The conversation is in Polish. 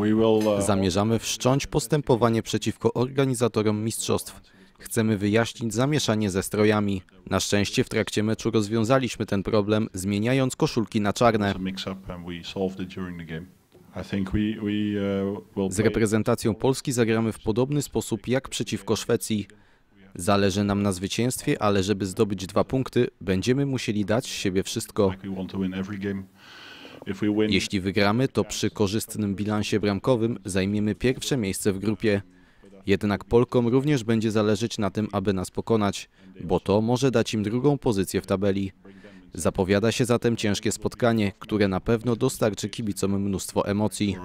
Uh, Zamierzamy wszcząć postępowanie przeciwko organizatorom mistrzostw. Chcemy wyjaśnić zamieszanie ze strojami. Na szczęście w trakcie meczu rozwiązaliśmy ten problem, zmieniając koszulki na czarne. Uh, z reprezentacją Polski zagramy w podobny sposób jak przeciwko Szwecji. Zależy nam na zwycięstwie, ale żeby zdobyć dwa punkty, będziemy musieli dać z siebie wszystko. Jeśli wygramy, to przy korzystnym bilansie bramkowym zajmiemy pierwsze miejsce w grupie. Jednak Polkom również będzie zależeć na tym, aby nas pokonać, bo to może dać im drugą pozycję w tabeli. Zapowiada się zatem ciężkie spotkanie, które na pewno dostarczy kibicom mnóstwo emocji.